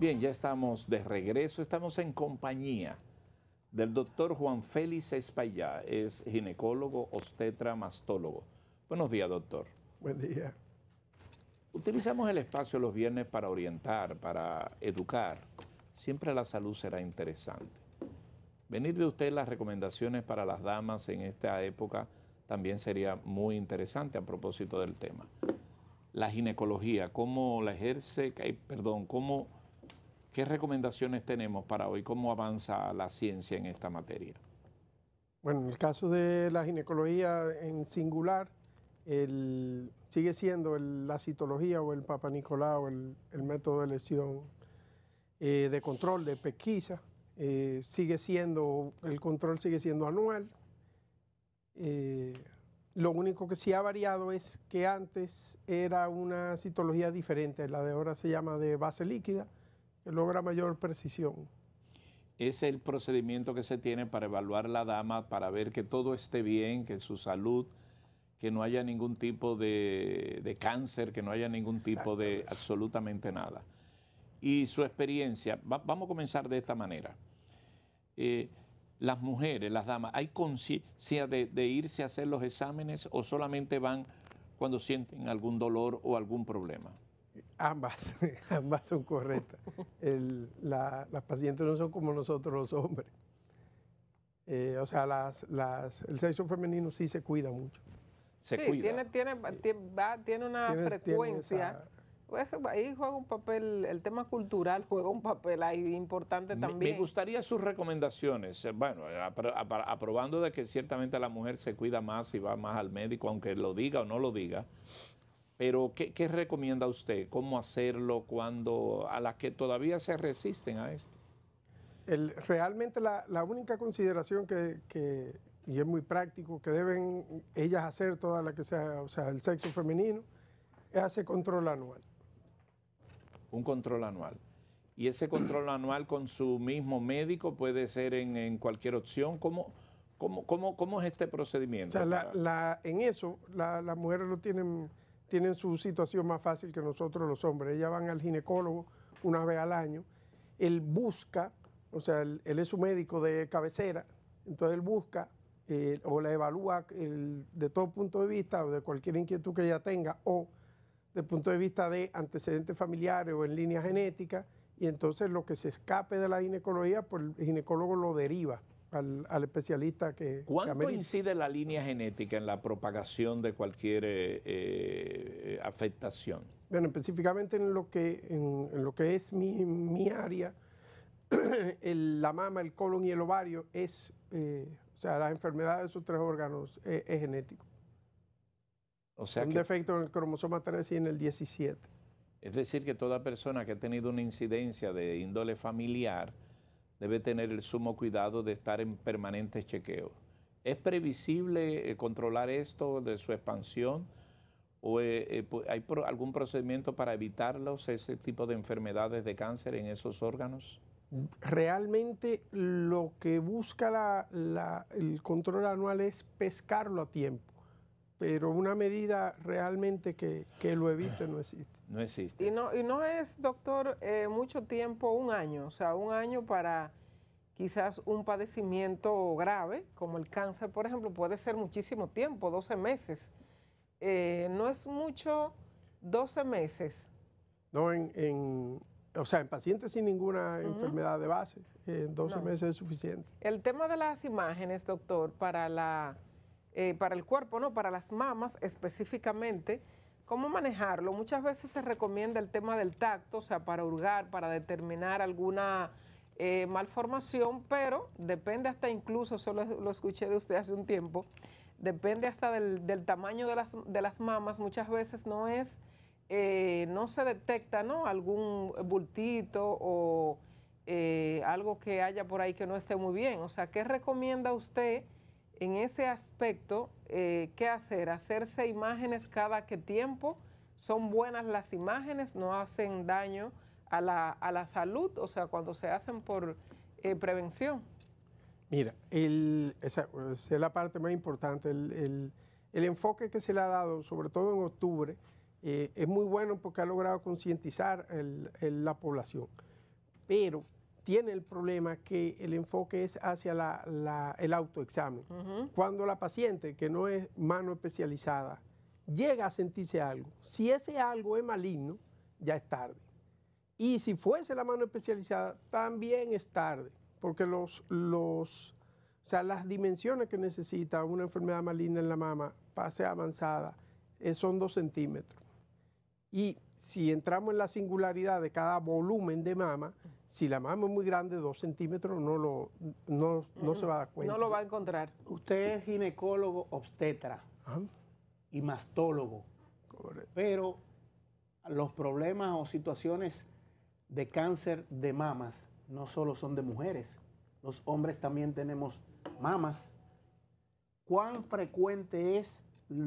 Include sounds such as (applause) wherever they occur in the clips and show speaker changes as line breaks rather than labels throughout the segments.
Bien, ya estamos de regreso, estamos en compañía del doctor Juan Félix Espaillá, es ginecólogo obstetra, mastólogo. Buenos días, doctor. Buen día. Utilizamos el espacio los viernes para orientar, para educar. Siempre la salud será interesante. Venir de usted las recomendaciones para las damas en esta época también sería muy interesante a propósito del tema. La ginecología, ¿cómo la ejerce? Perdón, ¿cómo ¿Qué recomendaciones tenemos para hoy? ¿Cómo avanza la ciencia en esta materia?
Bueno, en el caso de la ginecología en singular, sigue siendo la citología o el Papa Nicolau el, el método de lesión eh, de control, de pesquisa. Eh, sigue siendo, el control sigue siendo anual. Eh, lo único que sí ha variado es que antes era una citología diferente, la de ahora se llama de base líquida logra mayor precisión.
Es el procedimiento que se tiene para evaluar la dama, para ver que todo esté bien, que su salud, que no haya ningún tipo de, cáncer, que no haya ningún tipo de absolutamente nada. Y su experiencia, vamos a comenzar de esta manera. Eh, las mujeres, las damas, ¿hay conciencia de irse a hacer los exámenes o solamente van cuando sienten algún dolor o algún problema?
Ambas, (laughs) ambas son correctas. El, la, las pacientes no son como nosotros los hombres. Eh, o sea, las, las, el sexo femenino sí se cuida mucho.
Se cuida. Tiene, tiene, tiene, una frecuencia. ahí juega un papel, el tema cultural juega un papel ahí importante también. Me,
gustaría sus recomendaciones. Eh, bueno, eh, aprobando de que ciertamente la mujer se cuida más y va más al médico, aunque lo diga o no lo diga pero, ¿qué, recomienda usted? ¿Cómo hacerlo cuando a las que todavía se resisten a esto?
realmente la, única consideración que, y es muy práctico, que deben ellas hacer, toda la que sea, o sea, el sexo femenino, es hacer control anual.
Un control anual. Y ese control (clears throat) anual con su mismo médico puede ser en, cualquier opción. ¿Cómo, ¿Cómo, cómo, es este procedimiento? O sea,
la, en eso las la mujeres lo tienen tienen su situación más fácil que nosotros los hombres. Ellas van al ginecólogo una vez al año. Él busca, o sea, él, es su médico de cabecera, entonces él busca eh, o la evalúa de todo punto de vista o de cualquier inquietud que ella tenga o de punto de vista de antecedentes familiares o en línea genética y entonces lo que se escape de la ginecología, pues el ginecólogo lo deriva al, especialista que... ¿Cuánto incide
la línea genética en la propagación de cualquier eh, eh, afectación?
Bueno, específicamente en lo que, en, lo que es mi, área, (clears throat) la mama, el colon y el ovario es, eh, o sea, la enfermedad de esos tres órganos es genético. O sea un defecto en el cromosoma 3 y en el 17.
Es decir, que toda persona que ha tenido una incidencia de índole familiar debe tener el sumo cuidado de estar en permanentes chequeos. ¿Es previsible eh, controlar esto de su expansión? ¿O eh, eh, hay algún procedimiento para evitarlos, ese tipo de enfermedades de cáncer en esos órganos?
Realmente lo que busca el control anual es pescarlo a tiempo pero una medida realmente que, lo evite no existe. (laughs)
No existe.
Y no, y no es, doctor, eh, mucho tiempo, un año, o sea, un año para quizás un padecimiento grave, como el cáncer, por ejemplo, puede ser muchísimo tiempo, 12 meses. Eh, no es
mucho 12 meses. No, en, en, o sea, en pacientes sin ninguna enfermedad de base, en 12 meses es suficiente.
El tema de las imágenes, doctor, para la eh, para el cuerpo, no, para las mamas específicamente, ¿cómo manejarlo? Muchas veces se recomienda el tema del tacto, o sea, para hurgar, para determinar alguna eh, malformación, pero depende hasta incluso, solo lo escuché de usted hace un tiempo, depende hasta del, tamaño de las, de mamas, muchas veces no es... Eh, no se detecta ¿no? algún bultito o algo que haya por ahí que no esté muy bien. O sea, ¿qué recomienda usted en ese aspecto, eh, ¿qué hacer? Hacerse imágenes cada qué tiempo. Son buenas las imágenes, no hacen daño a la, salud, o sea, cuando se hacen por eh, prevención.
Mira, esa, es la parte más importante. El, enfoque que se le ha dado, sobre todo en octubre, eh, es muy bueno porque ha logrado concientizar la población. Pero tiene el problema que el enfoque es hacia el autoexamen. Cuando la paciente, que no es mano especializada, llega a sentirse algo, si ese algo es maligno, ya es tarde. Y si fuese la mano especializada, también es tarde, porque los, las dimensiones que necesita una enfermedad maligna en la mama, pase avanzada, eh, son dos centímetros. Y si entramos en la singularidad de cada volumen de mama, si la mama es muy grande, dos centímetros, no, lo, se va a dar cuenta. No lo va a encontrar. Usted es ginecólogo obstetra y mastólogo.
Pero los problemas o situaciones de cáncer de mamas no solo son de mujeres. Los hombres también tenemos mamas. ¿Cuán frecuente es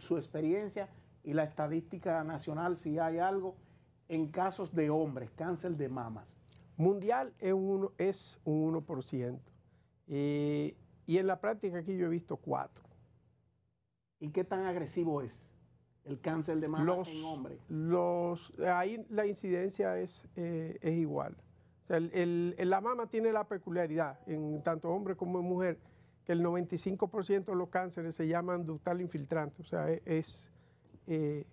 su experiencia y la estadística nacional, si hay algo, en casos de hombres, cáncer de mamas?
Mundial es un, es 1%. y en la práctica aquí yo he visto 4. ¿Y qué tan agresivo es el cáncer de mama en hombre? ahí la incidencia es, eh, es igual. la mama tiene la peculiaridad, en tanto hombre como en mujer, que el 95% de los cánceres se llaman ductal infiltrante. O sea, es, eh,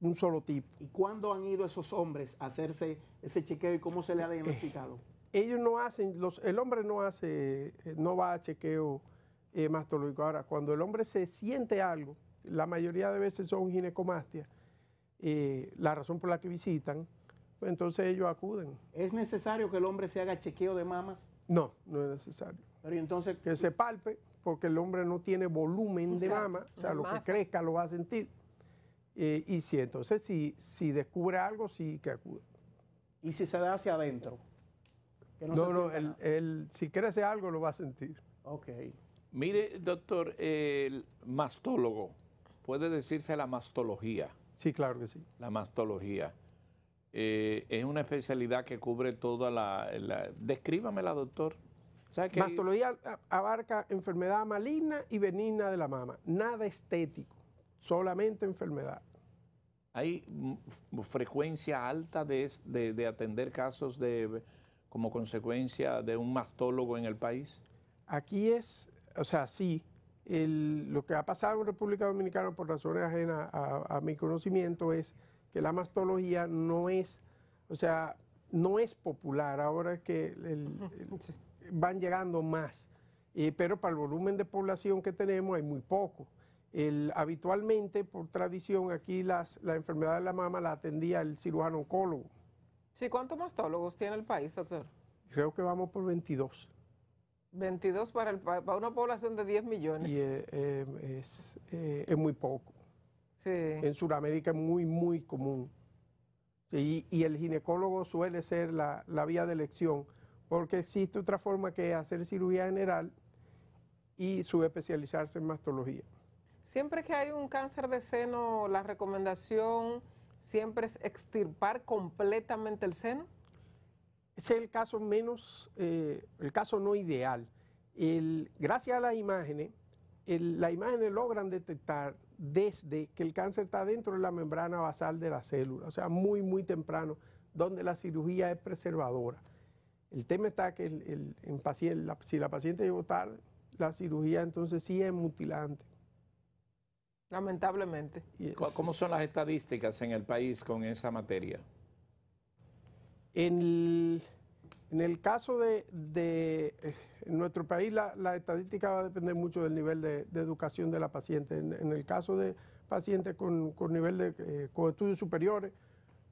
un solo tipo. ¿Y cuándo han ido esos hombres a hacerse ese chequeo y cómo se le ha
eh, diagnosticado?
ellos no hacen, el hombre no hace, eh, no va a chequeo eh, mastológico. Ahora, cuando el hombre se siente algo, la mayoría de veces son ginecomastia, la razón por la que visitan, pues entonces ellos acuden. ¿Es
necesario que el hombre se haga chequeo de mamas?
No, no es necesario. Pero entonces... Que se palpe, porque el hombre no tiene volumen de mama, o sea, lo que crezca lo va a sentir. Eh, y si entonces, si, si descubre algo, sí que acude. ¿Y si se da hacia adentro? no, no, si crece algo lo va a sentir. Ok.
Mire, doctor, el mastólogo, puede decirse la mastología. Sí, claro que sí. La mastología. Eh, es una especialidad que cubre toda la... la... Descríbamela, doctor. Mastología
abarca enfermedad maligna y benigna de la mama, nada estético solamente enfermedad.
¿Hay frecuencia alta de, atender casos de, como consecuencia de un mastólogo en el país? Aquí es, o
sea, sí. lo que ha pasado en República Dominicana por razones ajenas a, mi conocimiento es que la mastología no es, o sea, no es popular. Ahora es que van llegando más. Eh, pero para el volumen de población que tenemos hay muy poco habitualmente, por tradición, aquí las, la enfermedad de la mama la atendía el cirujano oncólogo.
Sí, ¿cuántos mastólogos tiene el país, doctor?
Creo que vamos por 22.
22 para, para una población de 10 millones. Y
eh, eh, eh, es, muy poco. En Sudamérica es muy, muy común. y, el ginecólogo suele ser la, la vía de elección, porque existe otra forma que es hacer cirugía general y subespecializarse en mastología.
Siempre que hay un cáncer de seno, la
recomendación siempre es extirpar
completamente el seno.
es el caso menos, eh, el caso no ideal. gracias a las imágenes, las imágenes logran detectar desde que el cáncer está dentro de la membrana basal de la célula, o sea, muy, muy temprano, donde la cirugía es preservadora. El tema está que si la paciente llegó tarde, la cirugía entonces sí es mutilante.
Lamentablemente.
¿Cómo son las estadísticas en el país con esa materia?
En el, caso de, eh, nuestro país, la, estadística va a depender mucho del nivel de, educación de la paciente. En, el caso de pacientes con, nivel de eh, estudios superiores,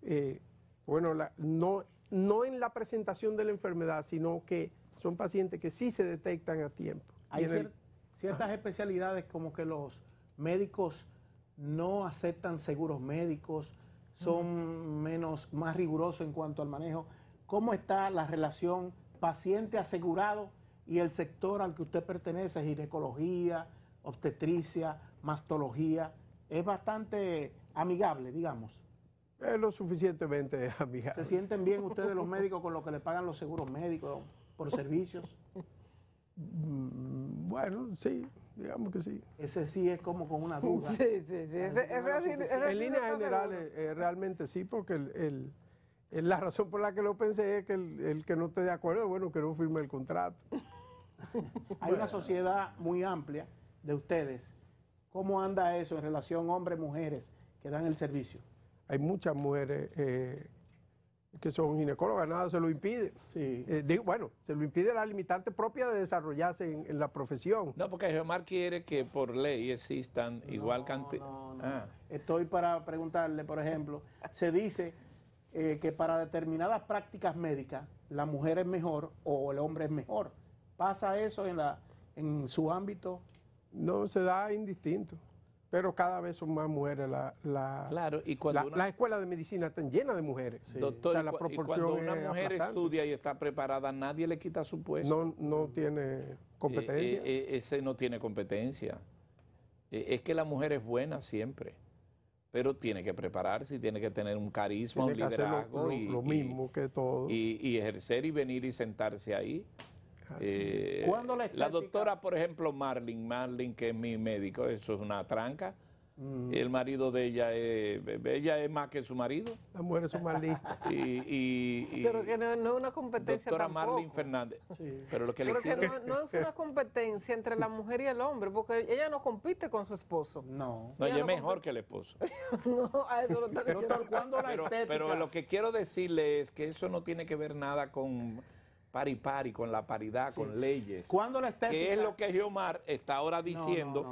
eh, bueno, no, no en la presentación de la enfermedad, sino que son pacientes que sí se detectan a tiempo. Hay
ciertas especialidades como que los médicos no aceptan seguros médicos, son menos, más rigurosos en cuanto al manejo. ¿Cómo está la relación paciente asegurado y el sector al que usted pertenece, ginecología, obstetricia, mastología? Es bastante amigable, digamos. Es lo suficientemente (laughs) amigable. ¿Se sienten bien ustedes los médicos con lo que le pagan los seguros médicos por servicios? (laughs)
Mm, bueno, sí, digamos que sí. Ese sí es como con una duda. sí, sí, sí. en líneas generales, eh, realmente sí, porque la razón por la que lo pensé es que el, que no esté de acuerdo, bueno, que no firme el contrato.
(laughs) Hay una sociedad muy amplia de ustedes. ¿Cómo anda eso en relación hombres-mujeres que dan el
servicio? Hay muchas mujeres eh, que son ginecólogas, nada se lo impide. Eh, bueno, se lo impide la limitante propia de desarrollarse en, la profesión.
No, porque Geomar quiere que por ley existan igual cantidad. Ah.
Estoy para
preguntarle, por ejemplo, se dice eh, que para determinadas prácticas médicas la mujer es mejor o el hombre es mejor. ¿Pasa eso en, la, en su ámbito?
No, se da indistinto. Pero cada vez son más mujeres. La, la claro, la, de medicina están llena de mujeres. cuando una mujer estudia
y está preparada, nadie le quita su puesto.
No, no tiene competencia. Eh, eh,
eh, ese no tiene competencia. es que la mujer es buena siempre, pero tiene que prepararse tiene que tener un carisma, un liderazgo. Lo, y, lo
mismo que todo.
y ejercer y venir y sentarse ahí. Eh, ¿Cuándo la, doctora, por ejemplo, Marlin, Marlin, que es mi médico, eso es una tranca. Mm. El marido de ella es, ella es más que su marido.
La mujer es su (laughs)
Y, pero que no, es una competencia. Doctora Fernández. Pero lo que, no, es una
competencia entre la mujer y el hombre, porque ella no compite con su esposo. No. No, ella, es mejor
que el esposo. (laughs)
no, a eso lo está diciendo.
estética? pero, lo que quiero decirle es que eso no tiene que ver nada con pari pari con la paridad, con leyes. ¿Cuándo la estética? ¿Qué es lo que Geomar está ahora diciendo?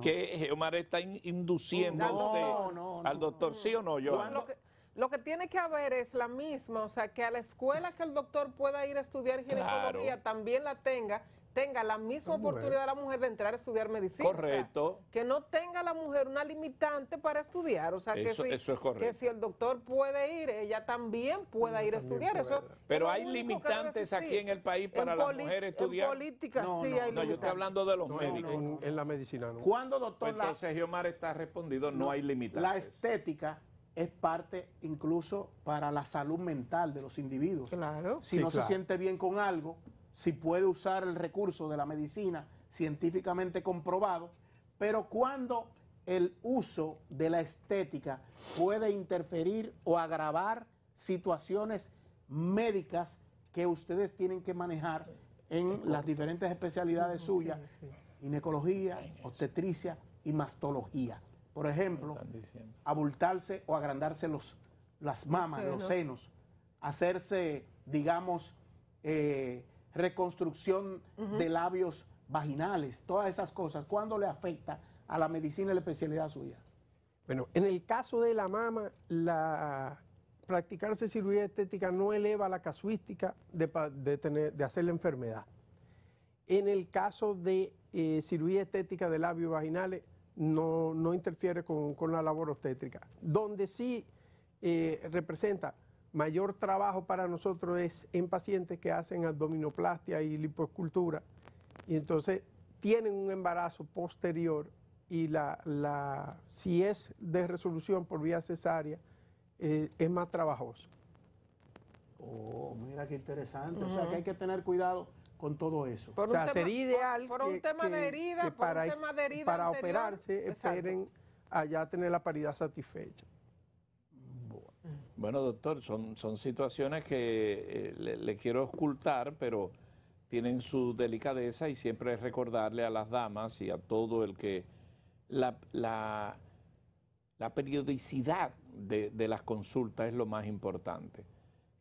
que Geomar está induciendo usted al doctor, ¿sí o no, yo? Lo que,
lo que tiene que haber es la misma, o sea, que a la escuela que el doctor pueda ir a estudiar ginecología también la tenga tenga la misma oportunidad de la mujer de entrar a estudiar medicina. Correcto. que no tenga la mujer una limitante para estudiar. O sea, que, si, que si el doctor puede ir, ella también pueda ir a estudiar. Eso Pero hay limitantes aquí en el
país para la mujer estudiar. En política sí hay limitantes. No, yo estoy hablando de los médicos. En, la medicina no. Cuando, doctor? Pues entonces, está respondido, no, hay limitantes. La estética
es parte incluso para la salud mental de los individuos. Claro. Si no se siente bien con algo si puede usar el recurso de la medicina científicamente comprobado, pero cuando el uso de la estética puede interferir o agravar situaciones médicas que ustedes tienen que manejar en las diferentes especialidades suyas, ginecología, obstetricia y mastología. Por ejemplo, abultarse o agrandarse los, las mamas, los senos, hacerse, digamos, eh, reconstrucción de labios vaginales, todas
esas cosas, ¿cuándo le afecta a la medicina la especialidad suya? Bueno, en el caso de la mama, la, practicarse cirugía estética no eleva la casuística de, tener, de hacer la enfermedad. En el caso de eh, cirugía estética de labios vaginales, no, interfiere con, la labor obstétrica. Donde sí eh, representa mayor trabajo para nosotros es en pacientes que hacen abdominoplastia y liposcultura. y entonces tienen un embarazo posterior y la, la si es de resolución por vía cesárea eh, es más trabajoso. Oh, mira qué interesante. O sea que hay que tener cuidado con todo eso. o sea, sería ideal que, para, para operarse esperen allá tener la paridad satisfecha.
Bueno, doctor, son, son situaciones que eh, le, quiero ocultar, pero tienen su delicadeza y siempre es recordarle a las damas y a todo el que la, la, periodicidad de, las consultas es lo más importante,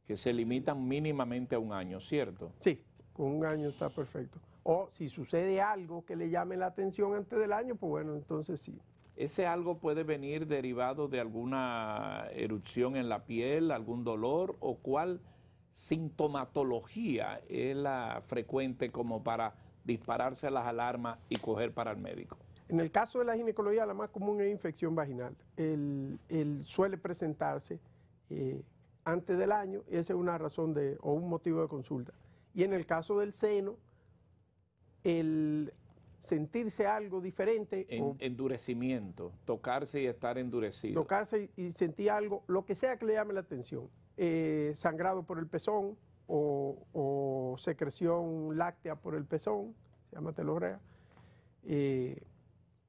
que se limitan mínimamente a un año, ¿cierto? Sí, con un año está perfecto.
O si sucede algo que le llame la atención antes del año, pues bueno, entonces sí.
Ese algo puede venir derivado de alguna erupción en la piel, algún dolor o cuál sintomatología es la frecuente como para dispararse las alarmas y coger para el médico.
En el caso de la ginecología, la más común es infección vaginal. El, suele presentarse eh, antes del año y esa es una razón de, o un motivo de consulta. Y en el caso del seno, el, sentirse algo diferente.
endurecimiento, tocarse y estar endurecido.
Tocarse y, sentir algo, lo que sea que le llame la atención. Eh, sangrado por el pezón o, secreción láctea por el pezón, se llama telorrea. Eh,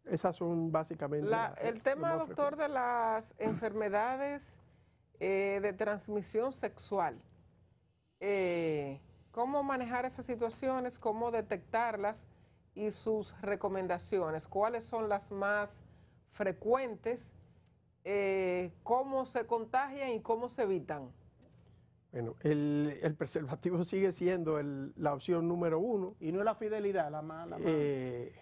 esas son básicamente... La, el, tema, doctor,
de las enfermedades eh, de transmisión sexual. ¿Cómo manejar esas situaciones? ¿Cómo detectarlas? y sus recomendaciones. ¿Cuáles son las más frecuentes? Eh, ¿Cómo se contagian y cómo se evitan?
Bueno, el, preservativo (laughs) sigue siendo la opción número uno. Y
no es la fidelidad, la más...
La
eh,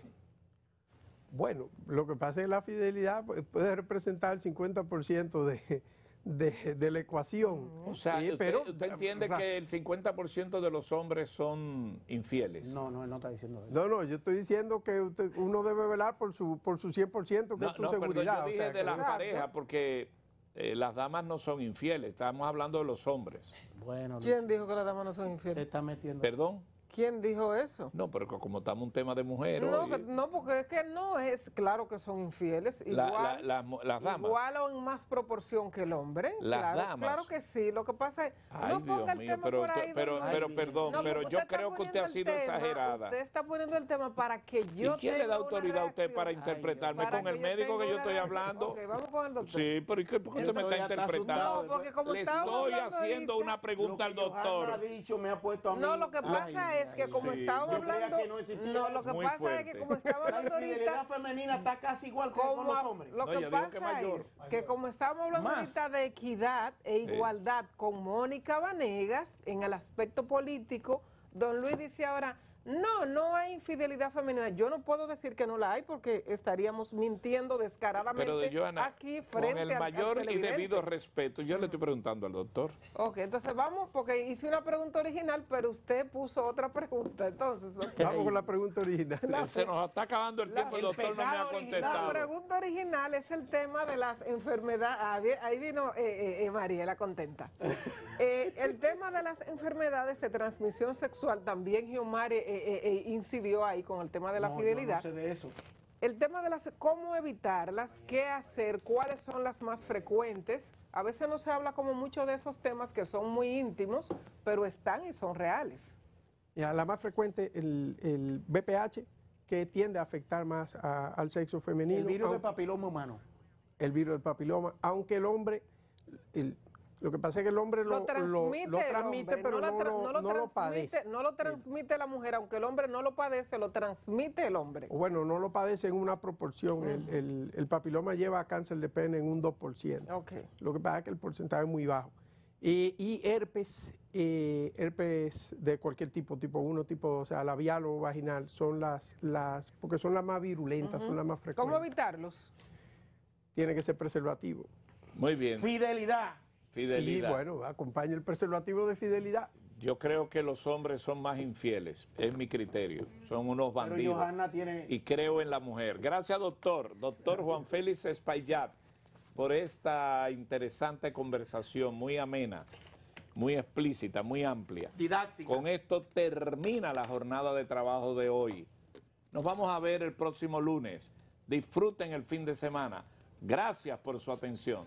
bueno, lo que pasa es que la fidelidad puede representar el 50% de, de, la ecuación. O sea, usted, pero, usted eh, entiende que
el 50% de los hombres son infieles. No, no, él no está diciendo eso. No, no, yo estoy
diciendo que uno debe velar por su, por su 100%, que es tu seguridad. Yo dije o sea, de las parejas,
porque eh, las damas no son infieles, estamos hablando de los hombres. Bueno, ¿Quién dijo que las damas no son infieles? Te está metiendo. ¿Perdón? ¿Quién dijo eso? No, pero como estamos un tema de mujeres.
No, porque es que no es claro que son infieles. Igual, las damas. Igual o en más proporción que el hombre. Las claro, damas. Claro que sí. Lo que pasa es. Ay, Dios mío, pero, pero, perdón, pero yo creo que usted ha sido exagerada. Usted está poniendo el tema para que yo. ¿Y quién le da autoridad a usted para
interpretarme? ¿Con el médico que yo estoy hablando? doctor. Sí, pero ¿por qué usted me está interpretando? No, porque como Le estoy haciendo una pregunta al doctor. ha
puesto No, lo que pasa es es que como estábamos hablando, no, lo que pasa es que como estábamos
hablando ahorita, la femenina está casi igual como, con los hombres. Lo que pasa que mayor, es que como estábamos hablando ahorita de equidad e igualdad con Mónica Vanegas en el aspecto político, don Luis dice ahora no, no hay infidelidad femenina. Yo no puedo decir que no la hay porque estaríamos mintiendo descaradamente Pero de Joana, aquí frente Con el mayor y debido
respeto, yo le estoy preguntando al doctor.
Ok, entonces vamos, porque hice una pregunta original, pero usted puso otra pregunta. Entonces,
vamos con la pregunta original. Se nos está acabando el tiempo, el, doctor no me ha contestado. La pregunta
original es el tema de las enfermedades. Ah, ahí vino María, eh, eh, eh contenta. (laughs) Eh, el tema de las enfermedades de transmisión sexual, también Giomare eh, eh, eh, incidió ahí con el tema de la fidelidad. de eso. El tema de las, cómo evitarlas, qué hacer, cuáles son las más frecuentes. A veces no se habla como mucho de esos temas que son muy íntimos, pero están y son reales.
la más frecuente, el, el BPH, que tiende a afectar más al sexo femenino. El virus del papiloma humano. El virus del papiloma, aunque el hombre, lo que pasa es que el hombre lo, transmite, pero no, lo, padece.
No lo transmite la mujer, aunque el hombre no lo padece, lo transmite el hombre. Bueno,
no lo padece en una proporción. El, papiloma lleva cáncer de pene en un 2%. Lo que pasa es que el porcentaje es muy bajo. y herpes, eh, herpes de cualquier tipo, tipo 1, tipo 2, o sea, labial o vaginal, son las, las porque son las más virulentas, son las más frecuentes. ¿Cómo evitarlos? Tiene que ser preservativo.
Muy bien. Fidelidad. Fidelidad. Y bueno,
acompaña el preservativo de fidelidad.
Yo creo que los hombres son más infieles, es mi criterio. Son unos bandidos. Y creo en la mujer. Gracias, doctor. Doctor Juan Félix Espaillat, por esta interesante conversación, muy amena, muy explícita, muy amplia. Didáctica. Con esto termina la jornada de trabajo de hoy. Nos vamos a ver el próximo lunes. Disfruten el fin de semana. Gracias por su atención.